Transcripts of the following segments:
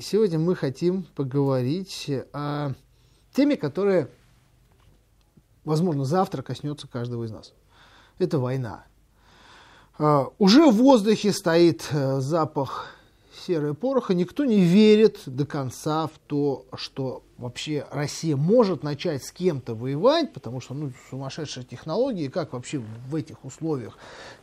Сегодня мы хотим поговорить о теме, которая, возможно, завтра коснется каждого из нас. Это война. А, уже в воздухе стоит э, запах серого пороха, никто не верит до конца в то, что вообще Россия может начать с кем-то воевать, потому что ну, сумасшедшие технологии, как вообще в этих условиях,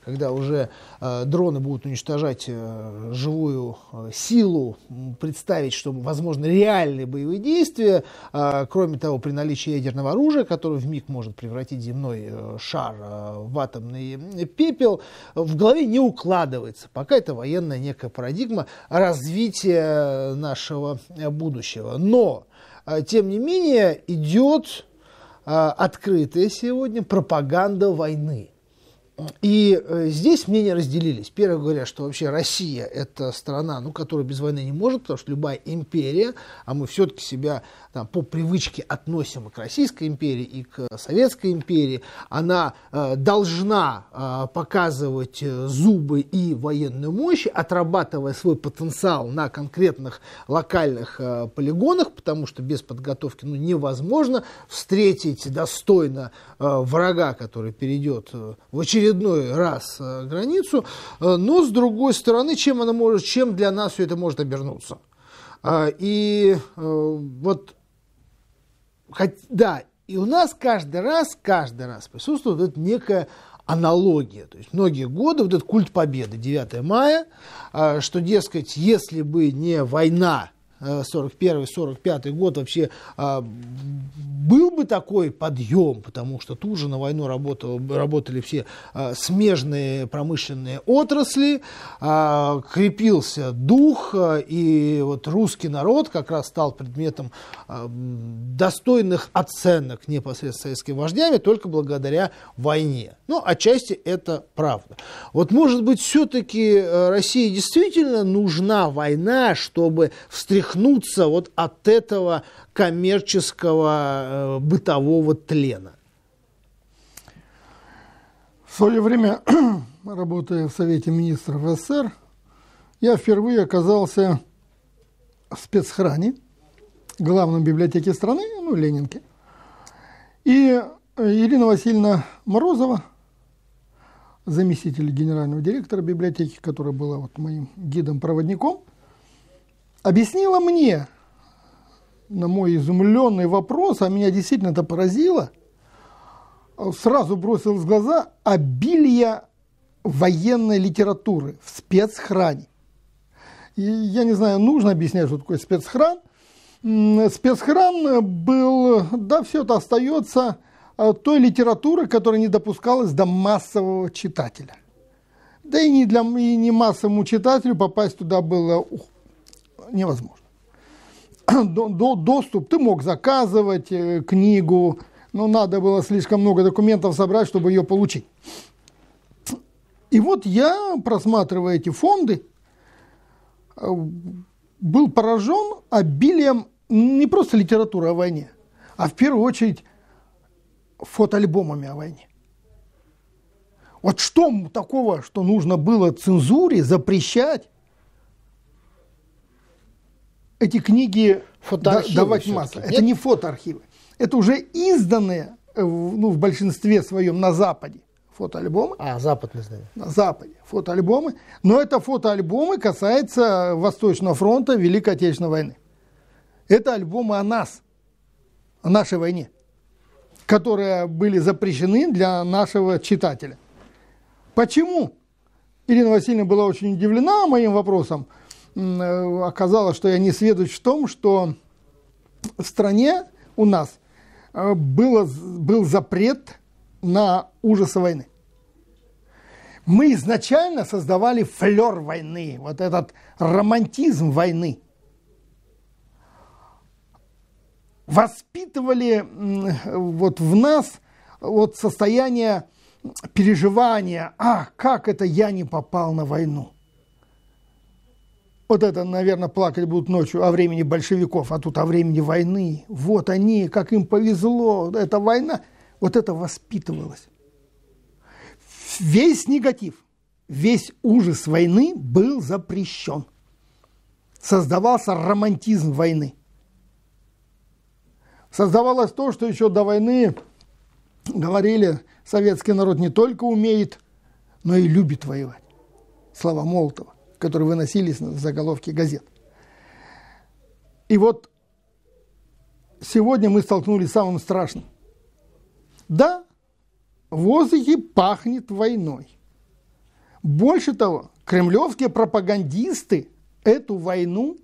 когда уже э, дроны будут уничтожать э, живую э, силу, представить, что возможно реальные боевые действия, э, кроме того, при наличии ядерного оружия, которое в миг может превратить земной э, шар э, в атомный пепел, в голове не укладывается. Пока это военная некая парадигма развития э, нашего э, будущего. Но Э, тем не менее, идет э, открытая сегодня пропаганда войны. И э, здесь мнения разделились. Первые говорят, что вообще Россия – это страна, ну, которая без войны не может, потому что любая империя, а мы все-таки себя там, по привычке относим и к Российской империи, и к Советской империи, она э, должна э, показывать э, зубы и военную мощь, отрабатывая свой потенциал на конкретных локальных э, полигонах, потому что без подготовки ну, невозможно встретить достойно э, врага, который перейдет э, в очередь очередной раз э, границу, э, но с другой стороны, чем она может, чем для нас все это может обернуться. Э, и вот, да, и у нас каждый раз, каждый раз присутствует вот некая аналогия. То есть многие годы, вот этот культ победы, 9 мая, что, дескать, если бы не война 41-45 год вообще а, был бы такой подъем, потому что тут же на войну работало, работали все а, смежные промышленные отрасли, а, крепился дух, и вот русский народ как раз стал предметом достойных оценок непосредственно советскими вождями только благодаря войне. Ну, отчасти это правда. Вот, может быть, все-таки э, России действительно нужна война, чтобы встряхнуть задохнуться вот от этого коммерческого э, бытового тлена? В свое время, работая в Совете министров СССР, я впервые оказался в спецхране, главном библиотеке страны, ну, Ленинке. И Ирина э, Васильевна Морозова, заместитель генерального директора библиотеки, которая была вот моим гидом-проводником, объяснила мне на мой изумленный вопрос, а меня действительно это поразило, сразу бросилось в глаза обилие военной литературы в спецхране. И я не знаю, нужно объяснять, что такое спецхран. Спецхран был, да, все это остается а, той литературы, которая не допускалась до массового читателя. Да и не, для, и не массовому читателю попасть туда было невозможно. Доступ ты мог заказывать э, книгу, но надо было слишком много документов собрать, чтобы ее получить. И вот я, просматривая эти фонды, э, был поражен обилием не просто литературы о войне, а в первую очередь фотоальбомами о войне. Вот что такого, что нужно было цензуре запрещать, эти книги фотоархивы. давать массу. Нет? Это не фотоархивы. Это уже изданные э, ну, в большинстве своем на Западе фотоальбомы. А, западные знания. На Западе фотоальбомы. Но это фотоальбомы касается Восточного фронта Великой Отечественной войны. Это альбомы о нас, о нашей войне, которые были запрещены для нашего читателя. Почему? Ирина Васильевна была очень удивлена моим вопросом – Э, оказалось, что я не сведущ в том, что в стране у нас э, было, был запрет на ужасы войны. Мы изначально создавали флер войны, вот этот романтизм войны. Воспитывали вот в нас вот состояние переживания, а как это я не попал на войну – вот это, наверное, плакать будут ночью о времени большевиков, а тут о времени войны. Вот они, как им повезло, эта война. Вот это воспитывалось. Весь негатив, весь ужас войны был запрещен. Создавался романтизм войны. Создавалось то, что еще до войны говорили, советский народ не только умеет, но и любит воевать. Слова Молотова которые выносились на заголовки газет. И вот сегодня мы столкнулись с самым страшным. Да, в воздухе пахнет войной. Больше того, кремлевские пропагандисты эту войну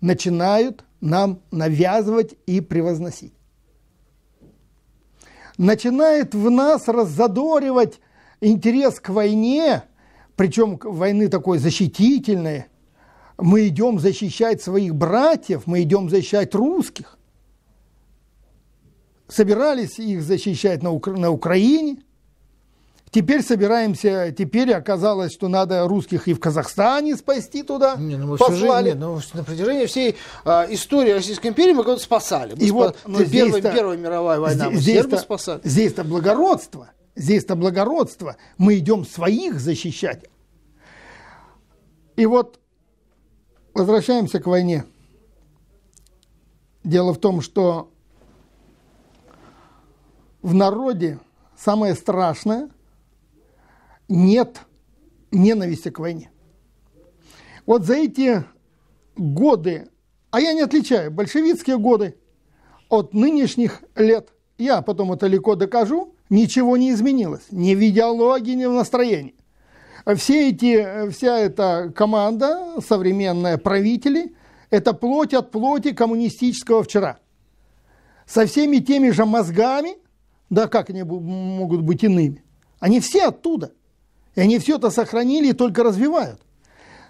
начинают нам навязывать и превозносить. Начинает в нас раззадоривать интерес к войне причем войны такой защитительной, мы идем защищать своих братьев, мы идем защищать русских. Собирались их защищать на, Укра- на Украине, теперь собираемся, теперь оказалось, что надо русских и в Казахстане спасти туда, не, ну, послали. Же, не, ну, на протяжении всей э, истории Российской империи мы кого-то спасали. Мы и спа- вот, ну, первая, первая мировая война, здесь мы здесь сербы спасали. Здесь-то благородство – Здесь-то благородство. Мы идем своих защищать. И вот возвращаемся к войне. Дело в том, что в народе самое страшное – нет ненависти к войне. Вот за эти годы, а я не отличаю большевистские годы от нынешних лет, я потом это легко докажу – ничего не изменилось, ни в идеологии, ни в настроении. Все эти, вся эта команда, современная правители, это плоть от плоти коммунистического вчера. Со всеми теми же мозгами, да как они могут быть иными, они все оттуда. И они все это сохранили и только развивают.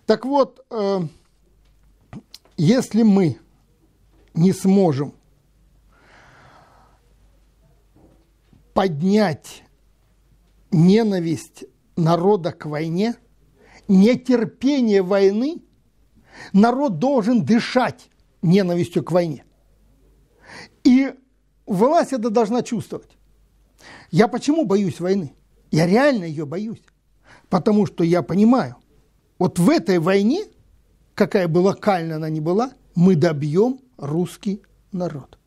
Так вот, э, если мы не сможем поднять ненависть народа к войне, нетерпение войны, народ должен дышать ненавистью к войне. И власть это должна чувствовать. Я почему боюсь войны? Я реально ее боюсь. Потому что я понимаю, вот в этой войне, какая бы локальная она ни была, мы добьем русский народ.